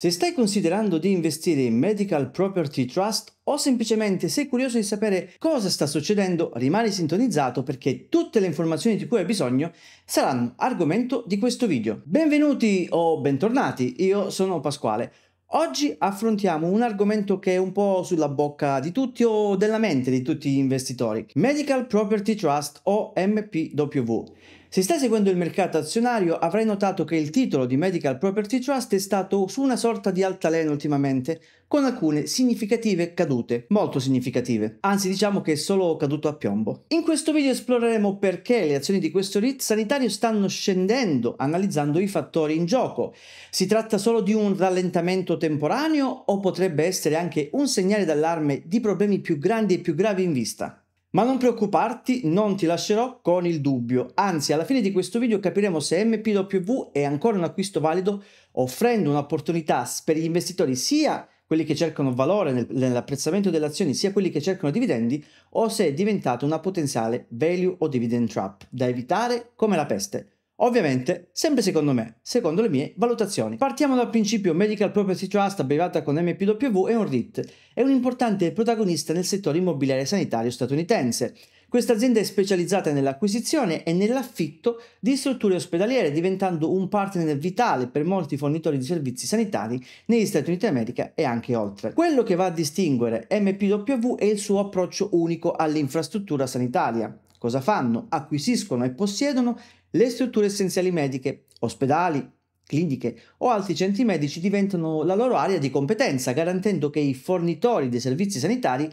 Se stai considerando di investire in Medical Property Trust o semplicemente sei curioso di sapere cosa sta succedendo, rimani sintonizzato perché tutte le informazioni di cui hai bisogno saranno argomento di questo video. Benvenuti o bentornati, io sono Pasquale. Oggi affrontiamo un argomento che è un po' sulla bocca di tutti o della mente di tutti gli investitori, Medical Property Trust o MPW. Se stai seguendo il mercato azionario avrai notato che il titolo di Medical Property Trust è stato su una sorta di altalena ultimamente, con alcune significative cadute, molto significative, anzi diciamo che è solo caduto a piombo. In questo video esploreremo perché le azioni di questo REIT sanitario stanno scendendo, analizzando i fattori in gioco. Si tratta solo di un rallentamento temporaneo o potrebbe essere anche un segnale d'allarme di problemi più grandi e più gravi in vista? Ma non preoccuparti, non ti lascerò con il dubbio, anzi alla fine di questo video capiremo se MPW è ancora un acquisto valido offrendo un'opportunità per gli investitori sia quelli che cercano valore nel, nell'apprezzamento delle azioni, sia quelli che cercano dividendi, o se è diventata una potenziale value o dividend trap da evitare come la peste. Ovviamente, sempre secondo me, secondo le mie valutazioni. Partiamo dal principio Medical Property Trust, abbreviata con MPW, è un RIT, è un importante protagonista nel settore immobiliare sanitario statunitense. Questa azienda è specializzata nell'acquisizione e nell'affitto di strutture ospedaliere, diventando un partner vitale per molti fornitori di servizi sanitari negli Stati Uniti d'America e anche oltre. Quello che va a distinguere MPW è il suo approccio unico all'infrastruttura sanitaria. Cosa fanno? Acquisiscono e possiedono le strutture essenziali mediche, ospedali, cliniche o altri centri medici diventano la loro area di competenza, garantendo che i fornitori dei servizi sanitari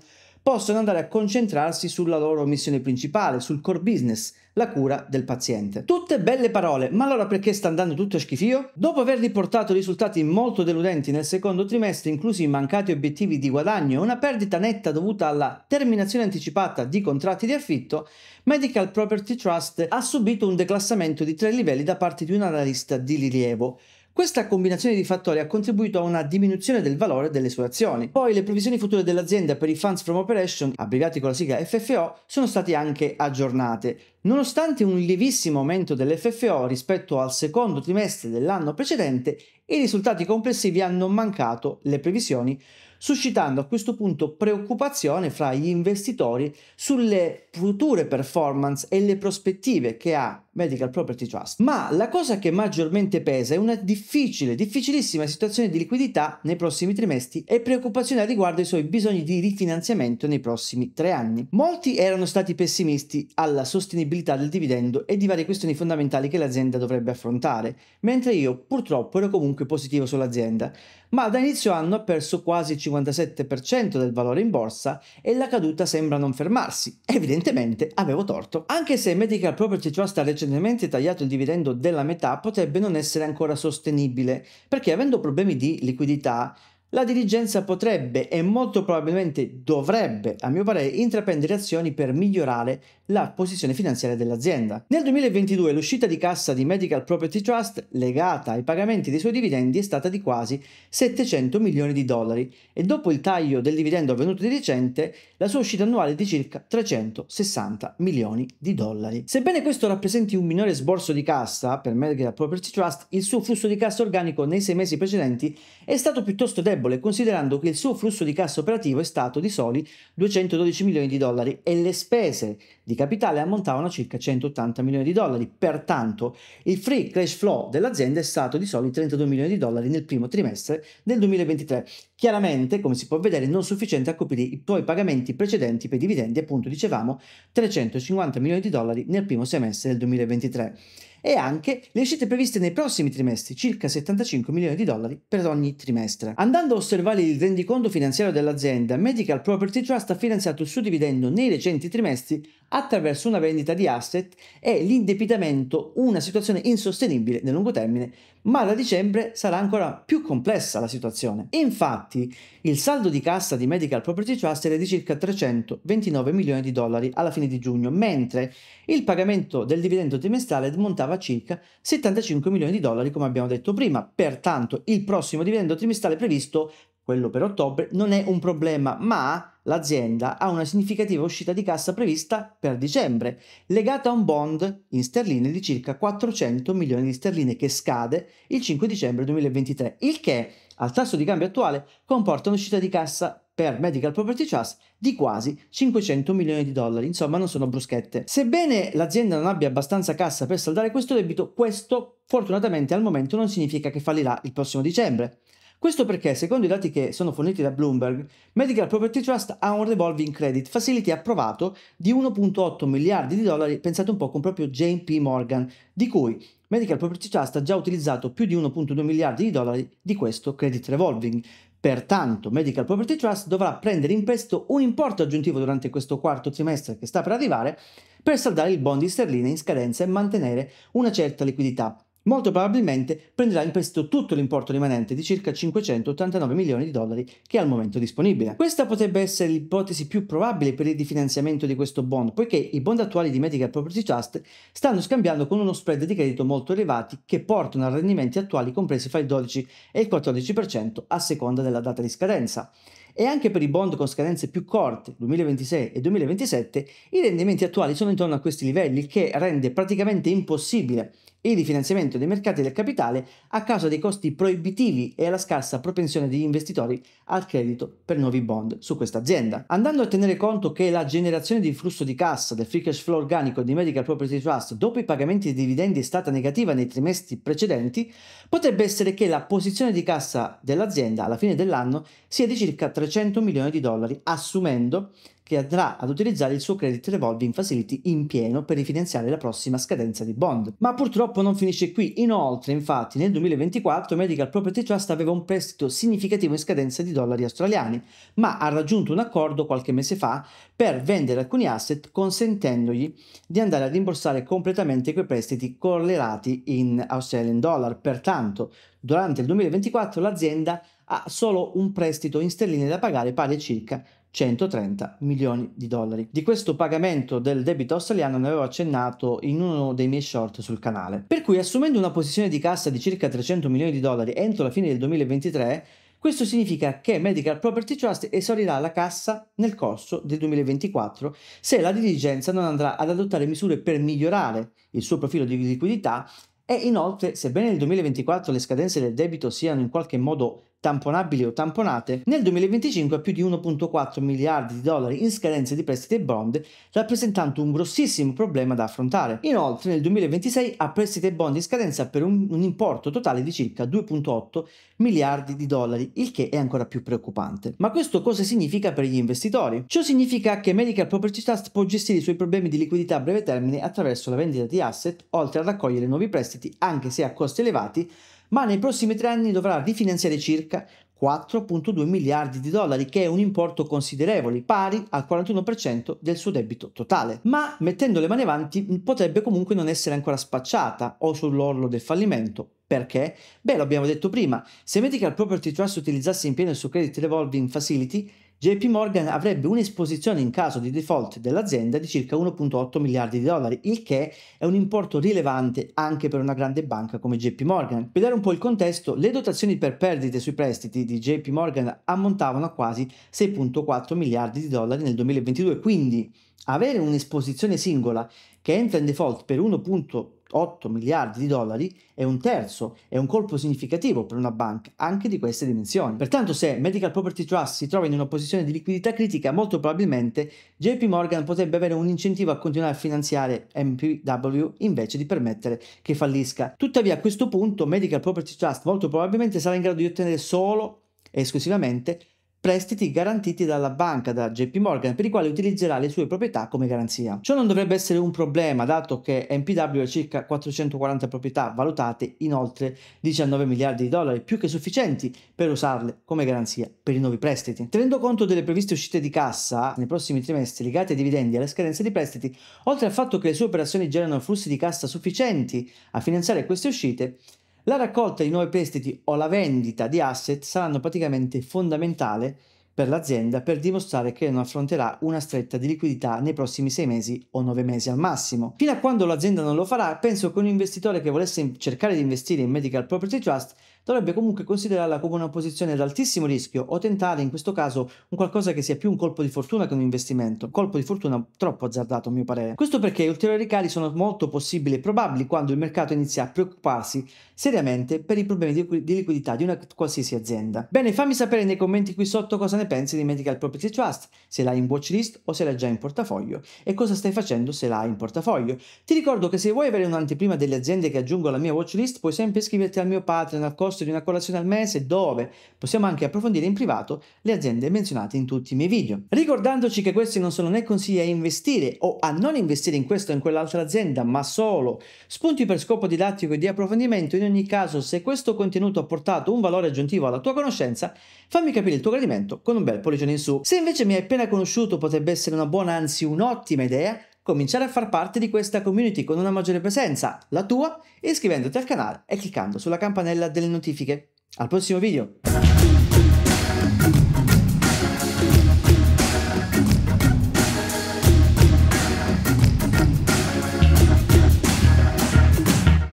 possono andare a concentrarsi sulla loro missione principale, sul core business, la cura del paziente. Tutte belle parole, ma allora perché sta andando tutto a schifio? Dopo aver riportato risultati molto deludenti nel secondo trimestre, inclusi i mancati obiettivi di guadagno e una perdita netta dovuta alla terminazione anticipata di contratti di affitto, Medical Property Trust ha subito un declassamento di tre livelli da parte di un analista di rilievo questa combinazione di fattori ha contribuito a una diminuzione del valore delle sue azioni. Poi le previsioni future dell'azienda per i funds from operation, abbreviati con la sigla FFO, sono state anche aggiornate. Nonostante un lievissimo aumento dell'FFO rispetto al secondo trimestre dell'anno precedente, i risultati complessivi hanno mancato le previsioni, suscitando a questo punto preoccupazione fra gli investitori sulle future performance e le prospettive che ha Medical Property Trust. Ma la cosa che maggiormente pesa è una difficile, difficilissima situazione di liquidità nei prossimi trimestri e preoccupazione riguardo ai suoi bisogni di rifinanziamento nei prossimi tre anni. Molti erano stati pessimisti alla sostenibilità del dividendo e di varie questioni fondamentali che l'azienda dovrebbe affrontare, mentre io purtroppo ero comunque positivo sull'azienda, ma da inizio anno ha perso quasi il 57% del valore in borsa e la caduta sembra non fermarsi. Evidentemente avevo torto. Anche se Medical Property Trust ha recentemente velocemente tagliato il dividendo della metà potrebbe non essere ancora sostenibile, perché avendo problemi di liquidità la dirigenza potrebbe e molto probabilmente dovrebbe, a mio parere, intraprendere azioni per migliorare la posizione finanziaria dell'azienda. Nel 2022 l'uscita di cassa di Medical Property Trust legata ai pagamenti dei suoi dividendi è stata di quasi 700 milioni di dollari e dopo il taglio del dividendo avvenuto di recente la sua uscita annuale è di circa 360 milioni di dollari. Sebbene questo rappresenti un minore sborso di cassa per Medical Property Trust, il suo flusso di cassa organico nei sei mesi precedenti è stato piuttosto debole debole considerando che il suo flusso di cassa operativo è stato di soli 212 milioni di dollari e le spese di capitale ammontavano a circa 180 milioni di dollari. Pertanto il free cash flow dell'azienda è stato di soli 32 milioni di dollari nel primo trimestre del 2023. Chiaramente, come si può vedere, non sufficiente a coprire i tuoi pagamenti precedenti per dividendi, appunto dicevamo 350 milioni di dollari nel primo semestre del 2023 e anche le uscite previste nei prossimi trimestri, circa 75 milioni di dollari per ogni trimestre. Andando a osservare il rendiconto finanziario dell'azienda, Medical Property Trust ha finanziato il suo dividendo nei recenti trimestri attraverso una vendita di asset e l'indebitamento una situazione insostenibile nel lungo termine, ma da dicembre sarà ancora più complessa la situazione. Infatti, il saldo di cassa di Medical Property Trust era di circa 329 milioni di dollari alla fine di giugno, mentre il pagamento del dividendo trimestrale montava a circa 75 milioni di dollari, come abbiamo detto prima. Pertanto, il prossimo dividendo trimestrale previsto quello per ottobre, non è un problema, ma l'azienda ha una significativa uscita di cassa prevista per dicembre, legata a un bond in sterline di circa 400 milioni di sterline che scade il 5 dicembre 2023, il che al tasso di cambio attuale comporta un'uscita di cassa per Medical Property Trust di quasi 500 milioni di dollari, insomma non sono bruschette. Sebbene l'azienda non abbia abbastanza cassa per saldare questo debito, questo fortunatamente al momento non significa che fallirà il prossimo dicembre. Questo perché, secondo i dati che sono forniti da Bloomberg, Medical Property Trust ha un revolving credit facility approvato di 1.8 miliardi di dollari, pensate un po' con proprio JP Morgan, di cui Medical Property Trust ha già utilizzato più di 1.2 miliardi di dollari di questo credit revolving. Pertanto Medical Property Trust dovrà prendere in prestito un importo aggiuntivo durante questo quarto trimestre che sta per arrivare per saldare il bond di sterline in scadenza e mantenere una certa liquidità molto probabilmente prenderà in prestito tutto l'importo rimanente di circa 589 milioni di dollari che è al momento disponibile. Questa potrebbe essere l'ipotesi più probabile per il rifinanziamento di questo bond, poiché i bond attuali di Medical Property Trust stanno scambiando con uno spread di credito molto elevati che portano a rendimenti attuali compresi fra il 12 e il 14% a seconda della data di scadenza e anche per i bond con scadenze più corte, 2026 e 2027, i rendimenti attuali sono intorno a questi livelli, che rende praticamente impossibile e di finanziamento dei mercati del capitale a causa dei costi proibitivi e alla scarsa propensione degli investitori al credito per nuovi bond su questa azienda. Andando a tenere conto che la generazione di flusso di cassa del free cash flow organico di Medical Property Trust dopo i pagamenti di dividendi è stata negativa nei trimestri precedenti, potrebbe essere che la posizione di cassa dell'azienda alla fine dell'anno sia di circa 300 milioni di dollari, assumendo che andrà ad utilizzare il suo credit revolving facility in pieno per rifinanziare la prossima scadenza di bond. Ma purtroppo non finisce qui, inoltre infatti nel 2024 Medical Property Trust aveva un prestito significativo in scadenza di dollari australiani, ma ha raggiunto un accordo qualche mese fa per vendere alcuni asset consentendogli di andare a rimborsare completamente quei prestiti correlati in Australian dollar. Pertanto, durante il 2024 l'azienda ha solo un prestito in sterline da pagare pari a circa 130 milioni di dollari. Di questo pagamento del debito australiano ne avevo accennato in uno dei miei short sul canale. Per cui assumendo una posizione di cassa di circa 300 milioni di dollari entro la fine del 2023, questo significa che Medical Property Trust esaurirà la cassa nel corso del 2024 se la dirigenza non andrà ad adottare misure per migliorare il suo profilo di liquidità e inoltre, sebbene nel 2024 le scadenze del debito siano in qualche modo tamponabili o tamponate, nel 2025 ha più di 1.4 miliardi di dollari in scadenze di prestiti e bond, rappresentando un grossissimo problema da affrontare. Inoltre nel 2026 ha prestiti e bond in scadenza per un, un importo totale di circa 2.8 miliardi di dollari, il che è ancora più preoccupante. Ma questo cosa significa per gli investitori? Ciò significa che Medical Property Trust può gestire i suoi problemi di liquidità a breve termine attraverso la vendita di asset, oltre a raccogliere nuovi prestiti anche se a costi elevati, ma nei prossimi tre anni dovrà rifinanziare circa 4.2 miliardi di dollari, che è un importo considerevole, pari al 41% del suo debito totale. Ma mettendo le mani avanti potrebbe comunque non essere ancora spacciata o sull'orlo del fallimento. Perché? Beh, l'abbiamo detto prima, se Medical Property Trust utilizzasse in pieno il suo credit revolving facility, JP Morgan avrebbe un'esposizione in caso di default dell'azienda di circa 1.8 miliardi di dollari, il che è un importo rilevante anche per una grande banca come JP Morgan. Per dare un po' il contesto, le dotazioni per perdite sui prestiti di JP Morgan ammontavano a quasi 6.4 miliardi di dollari nel 2022, quindi avere un'esposizione singola che entra in default per 1.8 miliardi di dollari è un terzo, è un colpo significativo per una banca, anche di queste dimensioni. Pertanto se Medical Property Trust si trova in una posizione di liquidità critica, molto probabilmente JP Morgan potrebbe avere un incentivo a continuare a finanziare MPW invece di permettere che fallisca. Tuttavia a questo punto Medical Property Trust molto probabilmente sarà in grado di ottenere solo e esclusivamente prestiti garantiti dalla banca, da JP Morgan, per i quali utilizzerà le sue proprietà come garanzia. Ciò non dovrebbe essere un problema, dato che NPW ha circa 440 proprietà valutate in oltre 19 miliardi di dollari, più che sufficienti per usarle come garanzia per i nuovi prestiti. Tenendo conto delle previste uscite di cassa nei prossimi trimestri legate ai dividendi e alle scadenze di prestiti, oltre al fatto che le sue operazioni generano flussi di cassa sufficienti a finanziare queste uscite, la raccolta di nuovi prestiti o la vendita di asset saranno praticamente fondamentale per l'azienda per dimostrare che non affronterà una stretta di liquidità nei prossimi sei mesi o nove mesi al massimo. Fino a quando l'azienda non lo farà, penso che un investitore che volesse cercare di investire in Medical Property Trust dovrebbe comunque considerarla come una posizione ad altissimo rischio o tentare in questo caso un qualcosa che sia più un colpo di fortuna che un investimento, colpo di fortuna troppo azzardato a mio parere. Questo perché ulteriori cali sono molto possibili e probabili quando il mercato inizia a preoccuparsi seriamente per i problemi di, liquidità di una qualsiasi azienda. Bene, fammi sapere nei commenti qui sotto cosa ne ne pensi di Medical Property Trust, se l'hai in watchlist o se l'hai già in portafoglio e cosa stai facendo se l'hai in portafoglio. Ti ricordo che se vuoi avere un'anteprima delle aziende che aggiungo alla mia watchlist puoi sempre iscriverti al mio Patreon al costo di una colazione al mese dove possiamo anche approfondire in privato le aziende menzionate in tutti i miei video. Ricordandoci che questi non sono né consigli a investire o a non investire in questa o in quell'altra azienda ma solo spunti per scopo didattico e di approfondimento, in ogni caso se questo contenuto ha portato un valore aggiuntivo alla tua conoscenza fammi capire il tuo gradimento con con un bel pollice in su. Se invece mi hai appena conosciuto potrebbe essere una buona, anzi un'ottima idea, cominciare a far parte di questa community con una maggiore presenza, la tua, iscrivendoti al canale e cliccando sulla campanella delle notifiche. Al prossimo video!